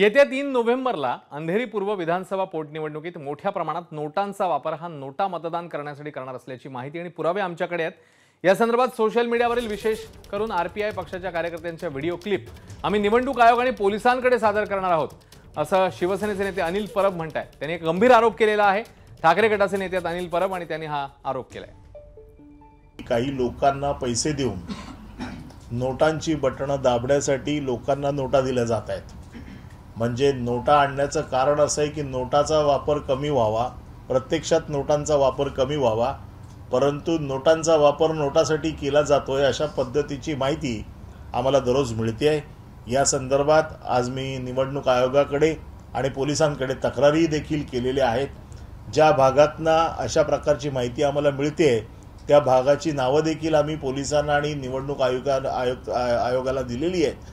येत्या तीन नोव्हेंबरला अंधेरी पूर्व विधानसभा पोटनिवडणुकीत मोठ्या प्रमाणात नोटांचा वापर हा नोटा मतदान करण्यासाठी करणार असल्याची माहिती आणि पुरावे आमच्याकडे आहेत या संदर्भात सोशल मीडियावरील विशेष करून आरपीआय पक्षाच्या कार्यकर्त्यांच्या व्हिडिओ क्लिप आम्ही निवडणूक आयोग आणि पोलिसांकडे सादर करणार आहोत असं शिवसेनेचे नेते अनिल परब म्हणत आहेत त्यांनी एक गंभीर आरोप केलेला आहे ठाकरे गटाचे नेते अनिल परब आणि त्यांनी हा आरोप केलाय काही लोकांना पैसे देऊन नोटांची बटणं दाबण्यासाठी लोकांना नोटा दिल्या जात आहेत म्हणजे नोटा आणण्याचं कारण असं आहे की नोटाचा वापर कमी व्हावा प्रत्यक्षात नोटांचा वापर कमी व्हावा परंतु नोटांचा वापर नोटासाठी केला जातो आहे अशा पद्धतीची माहिती आम्हाला दररोज मिळते आहे या संदर्भात आज मी निवडणूक आयोगाकडे आणि पोलिसांकडे तक्रारी देखील केलेल्या आहेत ज्या भागातना अशा प्रकारची माहिती आम्हाला मिळते आहे त्या भागाची नावं देखील आम्ही पोलिसांना आणि निवडणूक आयोगा आयोग आयोगाला दिलेली आहेत